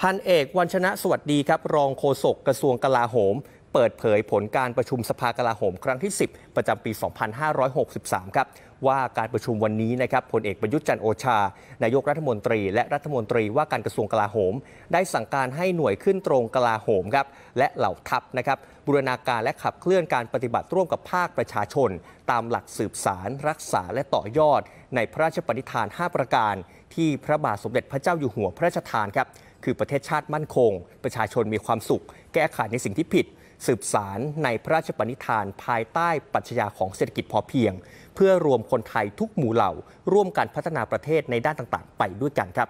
พันเอกวันชนะสวัสดีครับรองโฆษกกระทรวงกลาโหมเปิดเผยผลการประชุมสภากลาโหมครั้งที่ 10 ประจำปี2563ครับว่าการประชุมวันนี้นะครับพลเอกประยุทธ์จันโอชา นายกรัฐมนตรีและรัฐมนตรีว่าการกระทรวงกลาโหม ได้สั่งการให้หน่วยขึ้นตรงกลาโหมครับและเหล่าทัพนะครับ บูรณาการและขับเคลื่อนการปฏิบัติร่วมกับภาคประชาชน ตามหลักสืบสาร รักษาและต่อยอด ในพระราชปณิธาน 5 ประการ ที่พระบาทสมเด็จพระเจ้าอยู่หัวพระราชทานครับคือประเทศชาติมั่นคง ประชาชนมีความสุข แก้ไขในสิ่งที่ผิดสืบสารในพระราชปณิธานภายใต้ปััจญาของเศรษฐกิจพอเพียง เพื่อรวมคนไทยทุกหมู่เหล่าร่วมกันพัฒนาประเทศในด้านต่างๆไปด้วยกันครับ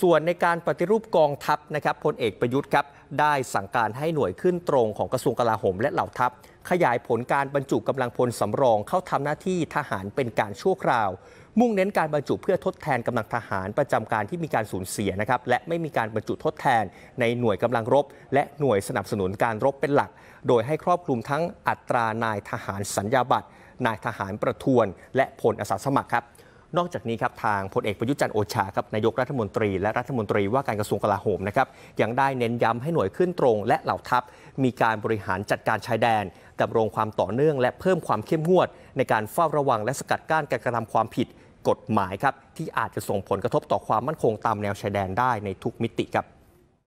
ส่วนในการปฏิรูปกองทัพนะครับพลเอกประยุทธ์ครับได้สั่งการให้หน่วยขึ้นตรงของกระทรวงกลาโหม และเหล่าทัพ ขยายผลการบรรจุกำลังพลสำรอง เข้าทำหน้าที่ทหารเป็นการชั่วคราว มุ่งเน้นการบรรจุเพื่อทดแทนกำลังทหารประจำการที่มีการสูญเสียนะครับและไม่มีการบรรจุทดแทนในหน่วยกำลังรบ และหน่วยสนับสนุนการรบเป็นหลัก โดยให้ครอบคลุมทั้งอัตรานายทหารสัญญาบัตรนายทหารประทวน และพลอาสาสมัครครับนอกจากนี้ครับทางพลเอกประยุจันทร์โอชาครับนายกรัฐมนตรีและรัฐมนตรีว่าการกระทรวงกลาโหมนะครับยังได้เน้นย้ำให้หน่วยขึ้นตรง และเหล่าทัพมีการบริหารจัดการชายแดนดำรงความต่อเนื่องและเพิ่มความเข้มงวด ในการเฝ้าระวังและสกัดกั้นการกระทำความผิด กฎหมายครับ ที่อาจจะส่งผลกระทบต่อความมั่นคงตามแนวชายแดนได้ในทุกมิติครับ